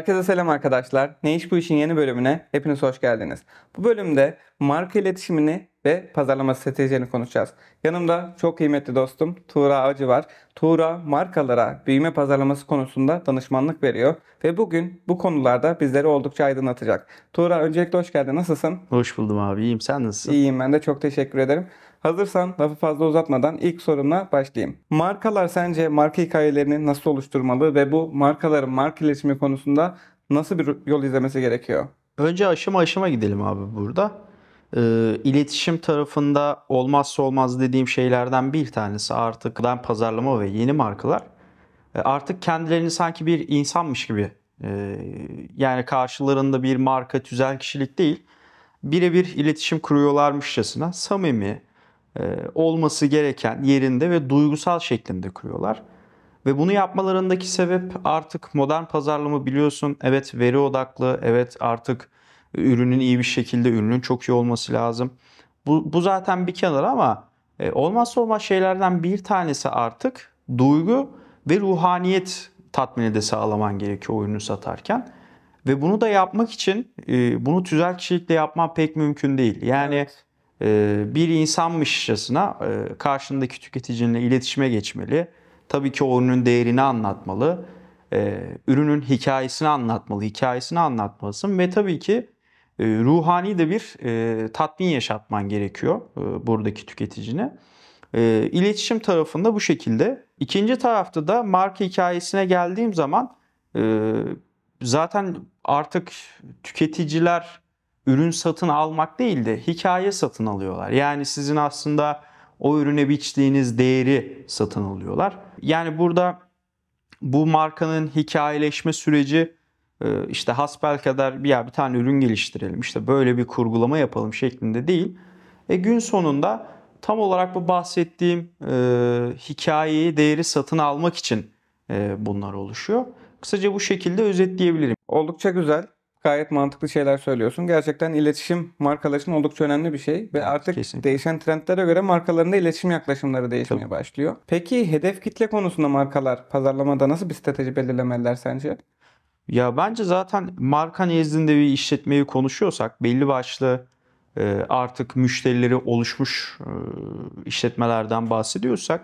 Herkese selam arkadaşlar. Ne iş bu işin yeni bölümüne hepiniz hoş geldiniz. Bu bölümde marka iletişimini ve pazarlama stratejilerini konuşacağız. Yanımda çok kıymetli dostum Tuğra Acı var. Tuğra markalara büyüme pazarlaması konusunda danışmanlık veriyor ve bugün bu konularda bizleri oldukça aydınlatacak. Tuğra öncelikle hoş geldin. Nasılsın? Hoş buldum abi. İyiyim. Sen nasılsın? İyiyim ben de. Çok teşekkür ederim. Hazırsan lafı fazla uzatmadan ilk sorumla başlayayım. Markalar sence marka hikayelerini nasıl oluşturmalı ve bu markaların marka iletişimi konusunda nasıl bir yol izlemesi gerekiyor? Önce aşama aşama gidelim abi burada. E, iletişim tarafında olmazsa olmaz dediğim şeylerden bir tanesi artık ben pazarlama ve yeni markalar e, artık kendilerini sanki bir insanmış gibi e, yani karşılarında bir marka tüzel kişilik değil birebir iletişim kuruyorlarmışçasına samimi e, olması gereken yerinde ve duygusal şeklinde kuruyorlar. Ve bunu yapmalarındaki sebep artık modern pazarlama biliyorsun. Evet veri odaklı, evet artık ürünün iyi bir şekilde, ürünün çok iyi olması lazım. Bu, bu zaten bir kenar ama e, olmazsa olmaz şeylerden bir tanesi artık duygu ve ruhaniyet tatmini de sağlaman gerekiyor oyunu satarken. Ve bunu da yapmak için e, bunu tüzel kişilikle yapman pek mümkün değil. Yani evet. Ee, bir insanmışçasına e, karşındaki tüketicinle iletişime geçmeli. Tabii ki ürünün değerini anlatmalı. E, ürünün hikayesini anlatmalı, hikayesini anlatmalısın ve tabii ki e, ruhani de bir tatmin yaşatman gerekiyor buradaki tüketicine. İletişim tarafında bu şekilde. İkinci tarafta da marka hikayesine geldiğim zaman zaten artık tüketiciler ürün satın almak değil de hikaye satın alıyorlar. Yani sizin aslında o ürüne biçtiğiniz değeri satın alıyorlar. Yani burada bu markanın hikayeleşme süreci e, işte hasbel kadar bir ya bir tane ürün geliştirelim işte böyle bir kurgulama yapalım şeklinde değil. E gün sonunda tam olarak bu bahsettiğim e, hikayeyi değeri satın almak için e, bunlar oluşuyor. Kısaca bu şekilde özetleyebilirim. Oldukça güzel gayet mantıklı şeyler söylüyorsun. Gerçekten iletişim markalar için oldukça önemli bir şey ve artık Kesinlikle. değişen trendlere göre markalarında iletişim yaklaşımları değişmeye Tabii. başlıyor. Peki hedef kitle konusunda markalar pazarlamada nasıl bir strateji belirlemeliler sence? Ya bence zaten marka nezdinde bir işletmeyi konuşuyorsak belli başlı e, artık müşterileri oluşmuş e, işletmelerden bahsediyorsak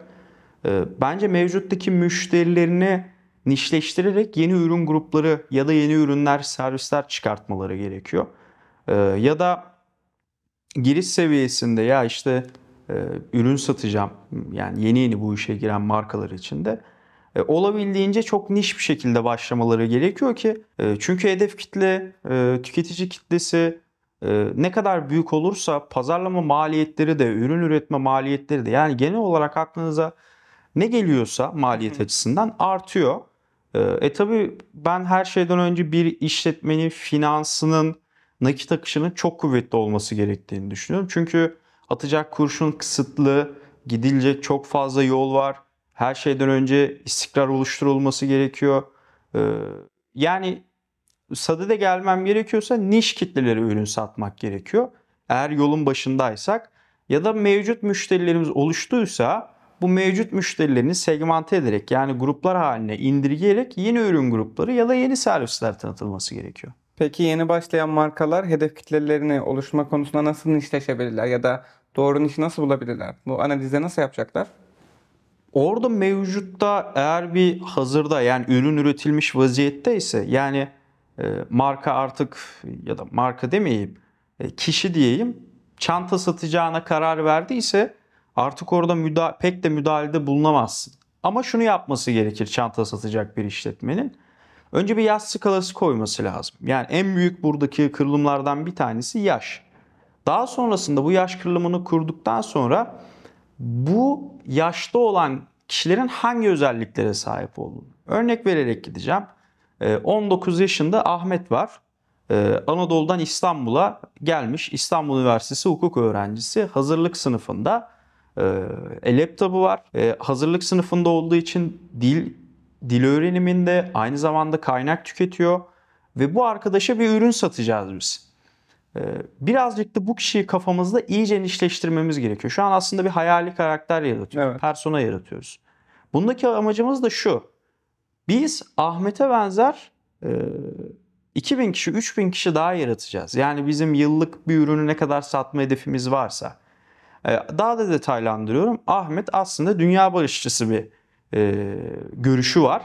e, bence mevcuttaki müşterilerini nişleştirerek yeni ürün grupları ya da yeni ürünler, servisler çıkartmaları gerekiyor. Ee, ya da giriş seviyesinde ya işte e, ürün satacağım yani yeni yeni bu işe giren markalar için de e, olabildiğince çok niş bir şekilde başlamaları gerekiyor ki e, çünkü hedef kitle, tüketici kitlesi ne kadar büyük olursa pazarlama maliyetleri de, ürün üretme maliyetleri de yani genel olarak aklınıza ne geliyorsa maliyet açısından artıyor. E, e tabii ben her şeyden önce bir işletmenin finansının nakit akışının çok kuvvetli olması gerektiğini düşünüyorum. Çünkü atacak kurşun kısıtlı, gidilecek çok fazla yol var. Her şeyden önce istikrar oluşturulması gerekiyor. Ee, yani sadede gelmem gerekiyorsa niş kitlelere ürün satmak gerekiyor. Eğer yolun başındaysak ya da mevcut müşterilerimiz oluştuysa bu mevcut müşterilerini segmente ederek yani gruplar haline indirgeyerek yeni ürün grupları ya da yeni servisler tanıtılması gerekiyor. Peki yeni başlayan markalar hedef kitlelerini oluşturma konusunda nasıl nişleşebilirler ya da doğru nişi nasıl bulabilirler? Bu analize nasıl yapacaklar? Orada mevcutta eğer bir hazırda yani ürün üretilmiş vaziyette ise yani e, marka artık ya da marka demeyeyim e, kişi diyeyim çanta satacağına karar verdiyse Artık orada müda pek de müdahalede bulunamazsın. Ama şunu yapması gerekir çanta satacak bir işletmenin. Önce bir yaş skalası koyması lazım. Yani en büyük buradaki kırılımlardan bir tanesi yaş. Daha sonrasında bu yaş kırılımını kurduktan sonra bu yaşta olan kişilerin hangi özelliklere sahip olduğunu. Örnek vererek gideceğim. 19 ee, yaşında Ahmet var. Ee, Anadolu'dan İstanbul'a gelmiş. İstanbul Üniversitesi hukuk öğrencisi hazırlık sınıfında ee, e, laptopu var. E, hazırlık sınıfında olduğu için dil dil öğreniminde aynı zamanda kaynak tüketiyor ve bu arkadaşa bir ürün satacağız biz. E, birazcık da bu kişiyi kafamızda iyice nişleştirmemiz gerekiyor. Şu an aslında bir hayali karakter yaratıyoruz. Evet. Persona yaratıyoruz. Bundaki amacımız da şu. Biz Ahmet'e benzer e, 2000 kişi, 3000 kişi daha yaratacağız. Yani bizim yıllık bir ürünü ne kadar satma hedefimiz varsa ee, daha da detaylandırıyorum. Ahmet aslında dünya barışçısı bir e, görüşü var.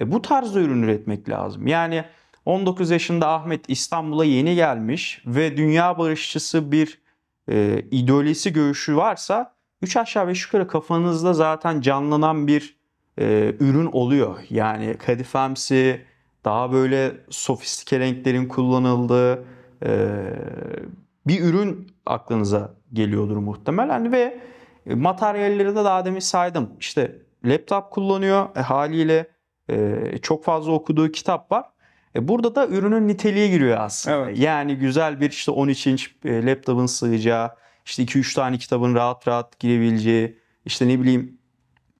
E, bu tarzda ürün üretmek lazım. Yani 19 yaşında Ahmet İstanbul'a yeni gelmiş ve dünya barışçısı bir e, ideolojisi görüşü varsa 3 aşağı 5 yukarı kafanızda zaten canlanan bir e, ürün oluyor. Yani kadifemsi, daha böyle sofistike renklerin kullanıldığı, e, bir ürün aklınıza geliyordur muhtemelen ve e, materyalleri de daha demin saydım. İşte laptop kullanıyor e, haliyle e, çok fazla okuduğu kitap var. E, burada da ürünün niteliği giriyor aslında. Evet. Yani güzel bir işte 13 inç e, laptopun sığacağı, işte 2-3 tane kitabın rahat rahat girebileceği, işte ne bileyim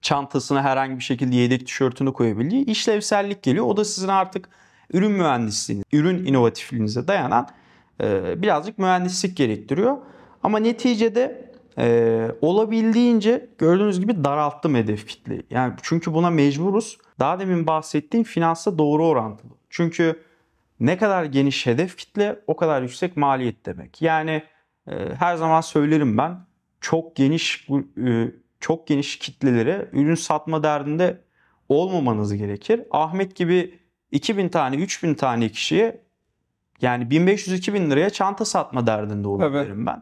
çantasına herhangi bir şekilde yedek tişörtünü koyabildiği işlevsellik geliyor. O da sizin artık ürün mühendisliğiniz, ürün inovatifliğinize dayanan e, birazcık mühendislik gerektiriyor. Ama neticede e, olabildiğince gördüğünüz gibi daralttım hedef kitleyi. Yani çünkü buna mecburuz. Daha demin bahsettiğim finansa doğru orantılı. Çünkü ne kadar geniş hedef kitle o kadar yüksek maliyet demek. Yani e, her zaman söylerim ben çok geniş e, çok geniş kitlelere ürün satma derdinde olmamanız gerekir. Ahmet gibi 2000 tane 3000 tane kişiye yani 1500-2000 liraya çanta satma derdinde olabilirim evet.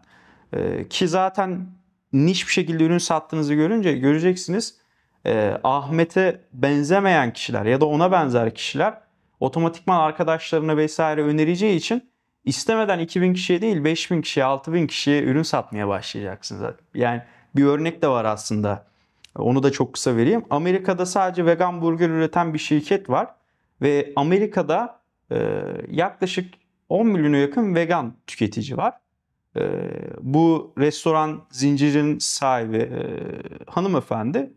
ben. Ee, ki zaten niş bir şekilde ürün sattığınızı görünce göreceksiniz. E, Ahmet'e benzemeyen kişiler ya da ona benzer kişiler otomatikman arkadaşlarına vesaire önereceği için istemeden 2000 kişiye değil 5000 kişiye 6000 kişiye ürün satmaya başlayacaksınız. Yani bir örnek de var aslında. Onu da çok kısa vereyim. Amerika'da sadece vegan burger üreten bir şirket var ve Amerika'da e, yaklaşık 10 milyona yakın vegan tüketici var. E, bu restoran zincirin sahibi e, hanımefendi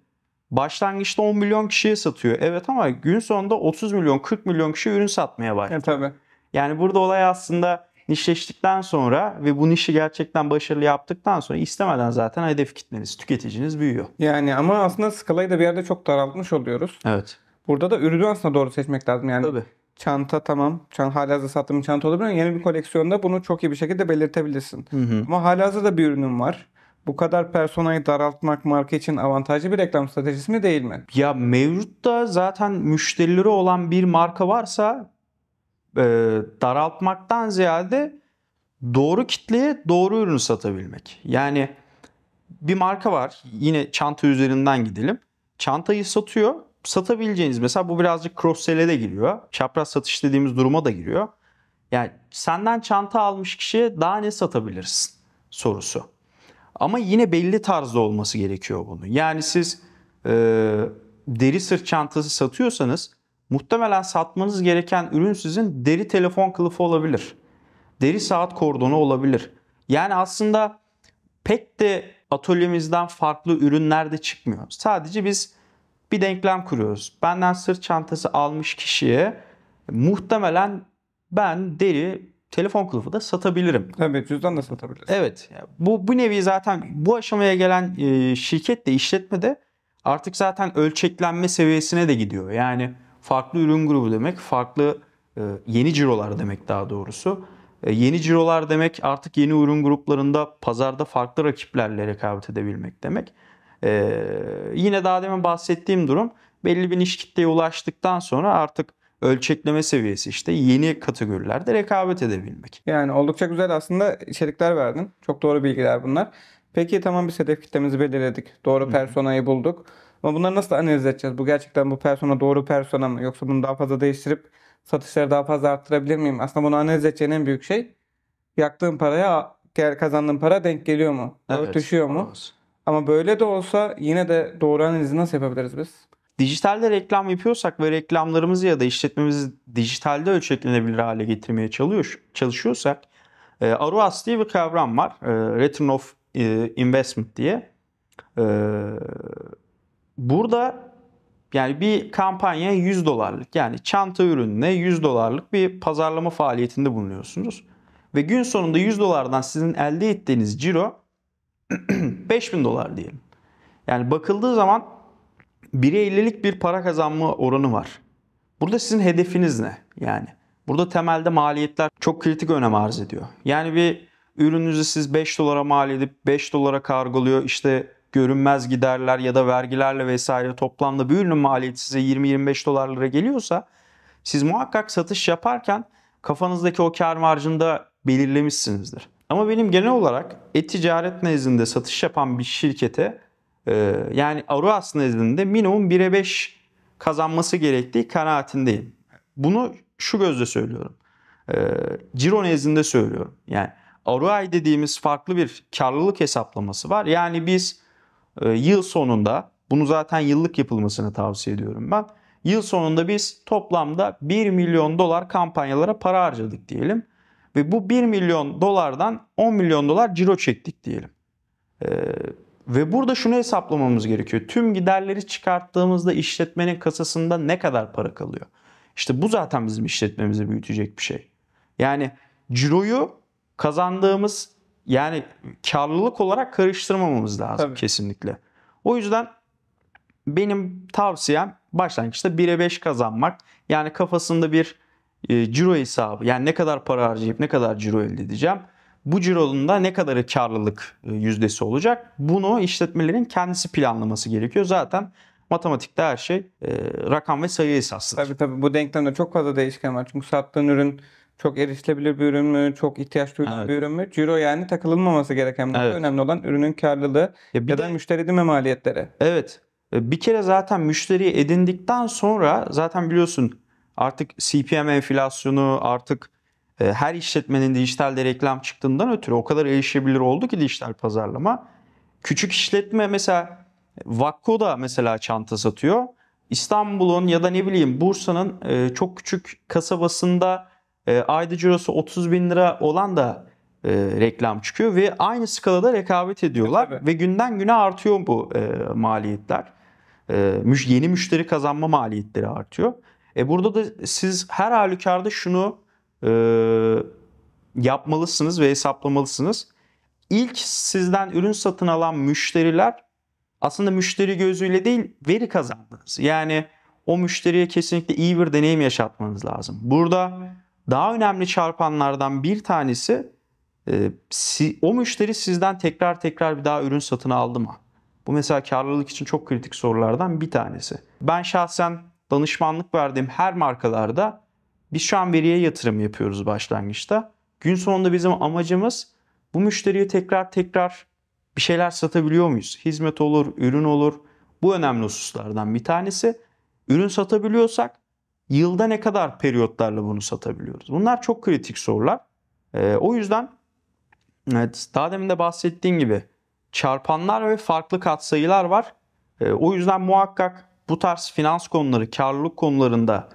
başlangıçta 10 milyon kişiye satıyor. Evet ama gün sonunda 30 milyon 40 milyon kişi ürün satmaya e, başlıyor. E, tabii. Yani burada olay aslında nişleştikten sonra ve bu nişi gerçekten başarılı yaptıktan sonra istemeden zaten hedef kitleniz, tüketiciniz büyüyor. Yani ama aslında skalayı da bir yerde çok daraltmış oluyoruz. Evet. Burada da ürünü aslında doğru seçmek lazım. Yani Tabii çanta tamam. Çan, halihazırda sattığım çanta olabilir yeni bir koleksiyonda bunu çok iyi bir şekilde belirtebilirsin. Hı hı. Ama halihazırda bir ürünüm var. Bu kadar personayı daraltmak marka için avantajlı bir reklam stratejisi mi değil mi? Ya mevcutta zaten müşterileri olan bir marka varsa e, daraltmaktan ziyade doğru kitleye doğru ürünü satabilmek. Yani bir marka var. Yine çanta üzerinden gidelim. Çantayı satıyor satabileceğiniz mesela bu birazcık cross sell'e de giriyor. Çapraz satış dediğimiz duruma da giriyor. Yani senden çanta almış kişiye daha ne satabilirsin sorusu. Ama yine belli tarzda olması gerekiyor bunu. Yani siz e, deri sırt çantası satıyorsanız muhtemelen satmanız gereken ürün sizin deri telefon kılıfı olabilir. Deri saat kordonu olabilir. Yani aslında pek de atölyemizden farklı ürünler de çıkmıyor. Sadece biz bir denklem kuruyoruz. Benden sırt çantası almış kişiye muhtemelen ben deri telefon kılıfı da satabilirim. Evet cüzdan da satabiliriz. Evet bu, bu nevi zaten bu aşamaya gelen e, şirket de işletme de artık zaten ölçeklenme seviyesine de gidiyor. Yani farklı ürün grubu demek farklı e, yeni cirolar demek daha doğrusu. E, yeni cirolar demek artık yeni ürün gruplarında pazarda farklı rakiplerle rekabet edebilmek demek. Ee, yine daha demin bahsettiğim durum belli bir niş kitleye ulaştıktan sonra artık ölçekleme seviyesi işte yeni kategorilerde rekabet edebilmek. Yani oldukça güzel aslında içerikler verdin. Çok doğru bilgiler bunlar. Peki tamam bir hedef kitlemizi belirledik. Doğru personayı bulduk. Ama bunları nasıl analiz edeceğiz? Bu gerçekten bu persona doğru persona mı? Yoksa bunu daha fazla değiştirip satışları daha fazla arttırabilir miyim? Aslında bunu analiz edeceğin en büyük şey yaktığın paraya kazandığın para denk geliyor mu? Evet. Düşüyor mu? Evet. Ama böyle de olsa yine de doğru analizi nasıl yapabiliriz biz? Dijitalde reklam yapıyorsak ve reklamlarımızı ya da işletmemizi dijitalde ölçeklenebilir hale getirmeye çalışıyor, çalışıyorsak e, ROAS diye bir kavram var. E, Return of e, Investment diye. E, burada yani bir kampanya 100 dolarlık yani çanta ürününe 100 dolarlık bir pazarlama faaliyetinde bulunuyorsunuz. Ve gün sonunda 100 dolardan sizin elde ettiğiniz ciro 5000 dolar diyelim. Yani bakıldığı zaman 1'e 50'lik bir para kazanma oranı var. Burada sizin hedefiniz ne? Yani burada temelde maliyetler çok kritik önem arz ediyor. Yani bir ürününüzü siz 5 dolara mal edip 5 dolara kargoluyor işte görünmez giderler ya da vergilerle vesaire toplamda bir ürünün maliyeti size 20-25 dolarlara geliyorsa siz muhakkak satış yaparken kafanızdaki o kar marjını da belirlemişsinizdir. Ama benim genel olarak e-ticaret nezdinde satış yapan bir şirkete e, yani ROAS nezdinde minimum 1'e 5 kazanması gerektiği kanaatindeyim. Bunu şu gözle söylüyorum. E, ciro nezdinde söylüyorum. Yani ROI dediğimiz farklı bir karlılık hesaplaması var. Yani biz e, yıl sonunda bunu zaten yıllık yapılmasını tavsiye ediyorum ben. Yıl sonunda biz toplamda 1 milyon dolar kampanyalara para harcadık diyelim. Ve bu 1 milyon dolardan 10 milyon dolar ciro çektik diyelim. Ee, ve burada şunu hesaplamamız gerekiyor. Tüm giderleri çıkarttığımızda işletmenin kasasında ne kadar para kalıyor? İşte bu zaten bizim işletmemizi büyütecek bir şey. Yani ciroyu kazandığımız yani karlılık olarak karıştırmamamız lazım Tabii. kesinlikle. O yüzden benim tavsiyem başlangıçta 1'e 5 kazanmak. Yani kafasında bir ee, ciro hesabı yani ne kadar para harcayıp ne kadar ciro elde edeceğim. Bu cironun da ne kadarı karlılık e, yüzdesi olacak? Bunu işletmelerin kendisi planlaması gerekiyor. Zaten matematikte her şey e, rakam ve sayı esaslı. Tabii tabii bu denklemde çok fazla değişken var. Çünkü sattığın ürün çok erişilebilir bir ürün mü, çok ihtiyaç duyduğu evet. bir ürün mü? Ciro yani takılınmaması gereken evet. önemli olan ürünün karlılığı ya, bir ya da de, müşteri edinme maliyetleri. Evet. E, bir kere zaten müşteri edindikten sonra zaten biliyorsun artık CPM enflasyonu artık e, her işletmenin dijitalde reklam çıktığından ötürü o kadar erişebilir oldu ki dijital pazarlama. Küçük işletme mesela Vakko da mesela çanta satıyor. İstanbul'un ya da ne bileyim Bursa'nın e, çok küçük kasabasında e, ayda cirosu 30 bin lira olan da reklam çıkıyor ve aynı skalada rekabet ediyorlar evet, ve günden güne artıyor bu maliyetler. yeni müşteri kazanma maliyetleri artıyor. E burada da siz her halükarda şunu e, yapmalısınız ve hesaplamalısınız. İlk sizden ürün satın alan müşteriler aslında müşteri gözüyle değil veri kazandınız. Yani o müşteriye kesinlikle iyi bir deneyim yaşatmanız lazım. Burada daha önemli çarpanlardan bir tanesi e, o müşteri sizden tekrar tekrar bir daha ürün satın aldı mı? Bu mesela karlılık için çok kritik sorulardan bir tanesi. Ben şahsen danışmanlık verdiğim her markalarda biz şu an veriye yatırım yapıyoruz başlangıçta. Gün sonunda bizim amacımız bu müşteriye tekrar tekrar bir şeyler satabiliyor muyuz? Hizmet olur, ürün olur. Bu önemli hususlardan bir tanesi. Ürün satabiliyorsak yılda ne kadar periyotlarla bunu satabiliyoruz? Bunlar çok kritik sorular. E, o yüzden evet, daha demin de bahsettiğim gibi çarpanlar ve farklı katsayılar var. E, o yüzden muhakkak bu tarz finans konuları, karlılık konularında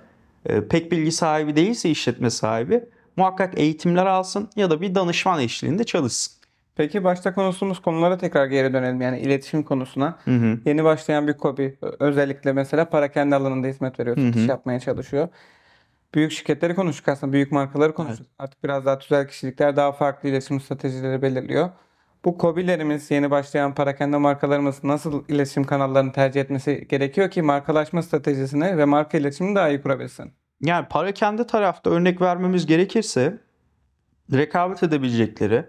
e, pek bilgi sahibi değilse işletme sahibi muhakkak eğitimler alsın ya da bir danışman eşliğinde çalışsın. Peki başta konuştuğumuz konulara tekrar geri dönelim. Yani iletişim konusuna. Hı hı. Yeni başlayan bir kobi özellikle mesela para kendi alanında hizmet veriyor. Satış yapmaya çalışıyor. Büyük şirketleri konuştuk aslında. Büyük markaları konuştuk. Evet. Artık biraz daha tüzel kişilikler daha farklı iletişim stratejileri belirliyor. Bu kobilerimiz yeni başlayan parakende markalarımız nasıl iletişim kanallarını tercih etmesi gerekiyor ki markalaşma stratejisini ve marka iletişimini daha iyi kurabilsin? Yani parakende tarafta örnek vermemiz gerekirse rekabet edebilecekleri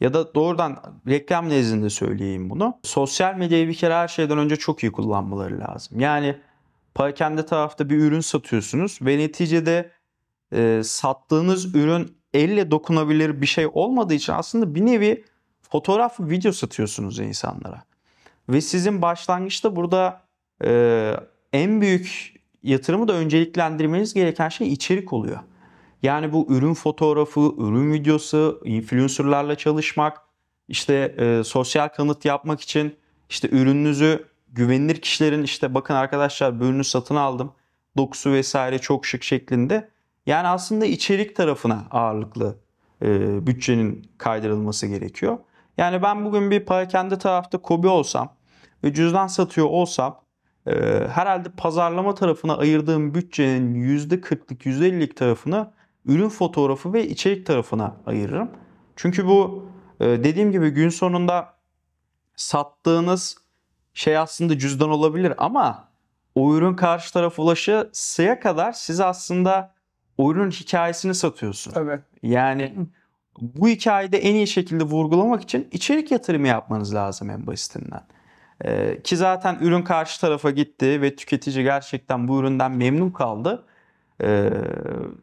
ya da doğrudan reklam nezdinde söyleyeyim bunu. Sosyal medyayı bir kere her şeyden önce çok iyi kullanmaları lazım. Yani parakende tarafta bir ürün satıyorsunuz ve neticede e, sattığınız ürün elle dokunabilir bir şey olmadığı için aslında bir nevi fotoğraf, video satıyorsunuz insanlara. Ve sizin başlangıçta burada e, en büyük yatırımı da önceliklendirmeniz gereken şey içerik oluyor. Yani bu ürün fotoğrafı, ürün videosu, influencerlarla çalışmak, işte e, sosyal kanıt yapmak için işte ürününüzü güvenilir kişilerin işte bakın arkadaşlar bu ürünü satın aldım. Dokusu vesaire çok şık şeklinde. Yani aslında içerik tarafına ağırlıklı e, bütçenin kaydırılması gerekiyor. Yani ben bugün bir perakende tarafta Kobi olsam ve cüzdan satıyor olsam e, herhalde pazarlama tarafına ayırdığım bütçenin %40'lık %50'lik tarafını ürün fotoğrafı ve içerik tarafına ayırırım. Çünkü bu e, dediğim gibi gün sonunda sattığınız şey aslında cüzdan olabilir ama o ürün karşı tarafa ulaşıya kadar siz aslında o ürünün hikayesini satıyorsun. Evet. Yani bu hikayede en iyi şekilde vurgulamak için içerik yatırımı yapmanız lazım en basitinden. Ee, ki zaten ürün karşı tarafa gitti ve tüketici gerçekten bu üründen memnun kaldı. Ee,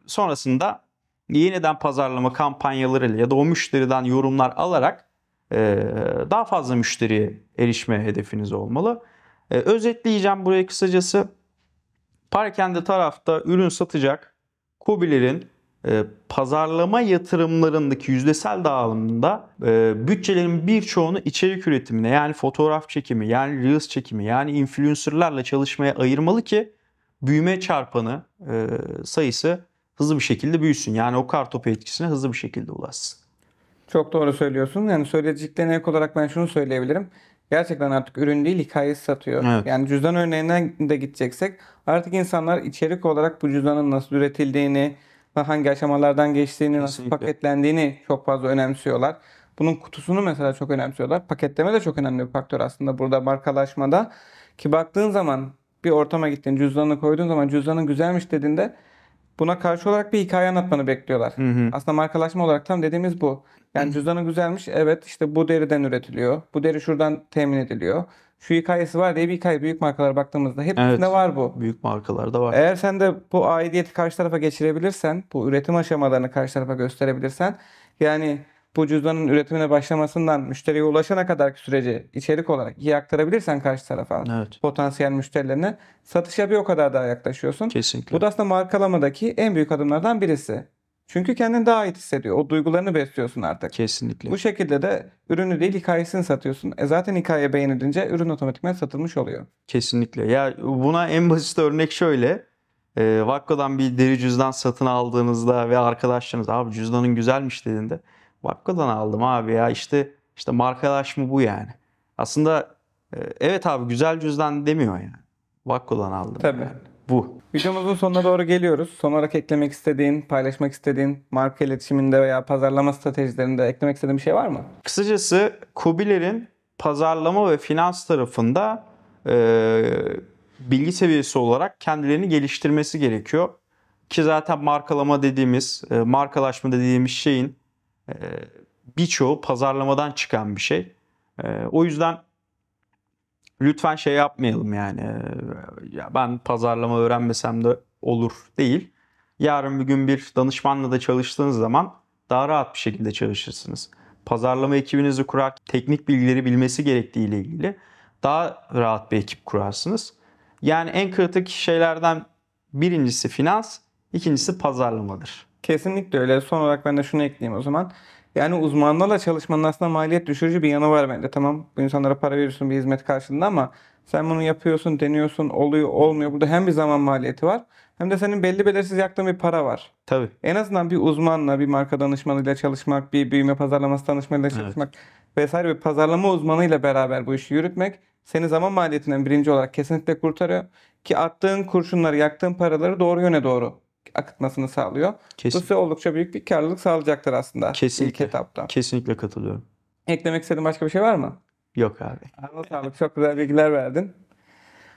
sonrasında yeniden pazarlama kampanyalarıyla ya da o müşteriden yorumlar alarak e, daha fazla müşteriye erişme hedefiniz olmalı. Ee, özetleyeceğim buraya kısacası. Parakende tarafta ürün satacak KOBİ'lerin ee, pazarlama yatırımlarındaki yüzdesel dağılımında e, bütçelerin birçoğunu içerik üretimine yani fotoğraf çekimi yani reels çekimi yani influencerlarla çalışmaya ayırmalı ki büyüme çarpanı e, sayısı hızlı bir şekilde büyüsün. Yani o kartopu etkisine hızlı bir şekilde ulaşsın. Çok doğru söylüyorsun. Yani söyleyeceklerine ek olarak ben şunu söyleyebilirim. Gerçekten artık ürün değil hikaye satıyor. Evet. Yani cüzdan örneğinden de gideceksek artık insanlar içerik olarak bu cüzdanın nasıl üretildiğini, hangi aşamalardan geçtiğini, Kesinlikle. nasıl paketlendiğini çok fazla önemsiyorlar. Bunun kutusunu mesela çok önemsiyorlar. Paketleme de çok önemli bir faktör aslında burada markalaşmada. Ki baktığın zaman bir ortama gittin cüzdanını koyduğun zaman cüzdanın güzelmiş dediğinde buna karşı olarak bir hikaye anlatmanı bekliyorlar. Hı hı. Aslında markalaşma olarak tam dediğimiz bu. Yani hı. cüzdanı güzelmiş evet işte bu deriden üretiliyor. Bu deri şuradan temin ediliyor şu hikayesi var diye bir hikaye büyük markalara baktığımızda hepsinde evet, var bu. Büyük markalarda var. Eğer sen de bu aidiyeti karşı tarafa geçirebilirsen, bu üretim aşamalarını karşı tarafa gösterebilirsen yani bu cüzdanın üretimine başlamasından müşteriye ulaşana kadarki süreci içerik olarak iyi aktarabilirsen karşı tarafa evet. potansiyel müşterilerine satışa bir o kadar daha yaklaşıyorsun. Kesinlikle. Bu da aslında markalamadaki en büyük adımlardan birisi. Çünkü kendini daha ait hissediyor. O duygularını besliyorsun artık. Kesinlikle. Bu şekilde de ürünü değil hikayesini satıyorsun. E zaten hikaye beğenilince ürün otomatikman satılmış oluyor. Kesinlikle. Ya buna en basit örnek şöyle. E, Vakko'dan bir deri cüzdan satın aldığınızda ve arkadaşlarınız abi cüzdanın güzelmiş dediğinde Vakko'dan aldım abi ya işte işte markalaş mı bu yani. Aslında e, evet abi güzel cüzdan demiyor yani. Vakko'dan aldım. Tabii. Yani bu. Videomuzun sonuna doğru geliyoruz. Son olarak eklemek istediğin, paylaşmak istediğin marka iletişiminde veya pazarlama stratejilerinde eklemek istediğin bir şey var mı? Kısacası Kubiler'in pazarlama ve finans tarafında e, bilgi seviyesi olarak kendilerini geliştirmesi gerekiyor. Ki zaten markalama dediğimiz, e, markalaşma dediğimiz şeyin e, birçoğu pazarlamadan çıkan bir şey. E, o yüzden lütfen şey yapmayalım yani. Ya ben pazarlama öğrenmesem de olur değil. Yarın bir gün bir danışmanla da çalıştığınız zaman daha rahat bir şekilde çalışırsınız. Pazarlama ekibinizi kurar, teknik bilgileri bilmesi gerektiği ile ilgili daha rahat bir ekip kurarsınız. Yani en kritik şeylerden birincisi finans, ikincisi pazarlamadır. Kesinlikle öyle. Son olarak ben de şunu ekleyeyim o zaman. Yani uzmanlarla çalışmanın aslında maliyet düşürücü bir yanı var bence. Tamam bu insanlara para veriyorsun bir hizmet karşılığında ama sen bunu yapıyorsun, deniyorsun, oluyor, olmuyor. Burada hem bir zaman maliyeti var hem de senin belli belirsiz yaktığın bir para var. Tabii. En azından bir uzmanla, bir marka danışmanıyla çalışmak, bir büyüme pazarlaması danışmanıyla çalışmak evet. vesaire bir pazarlama uzmanıyla beraber bu işi yürütmek seni zaman maliyetinden birinci olarak kesinlikle kurtarıyor. Ki attığın kurşunları, yaktığın paraları doğru yöne doğru akıtmasını sağlıyor. Kesin. Rusya oldukça büyük bir karlılık sağlayacaktır aslında Kesinlikle. ilk etapta. Kesinlikle katılıyorum. Eklemek istediğin başka bir şey var mı? Yok abi. Ağzına sağlık. Çok güzel bilgiler verdin.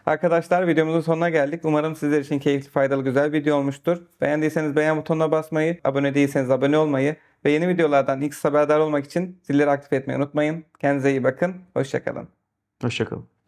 Arkadaşlar videomuzun sonuna geldik. Umarım sizler için keyifli, faydalı, güzel bir video olmuştur. Beğendiyseniz beğen butonuna basmayı, abone değilseniz abone olmayı ve yeni videolardan ilk haberdar olmak için zilleri aktif etmeyi unutmayın. Kendinize iyi bakın. Hoşçakalın. Hoşçakalın.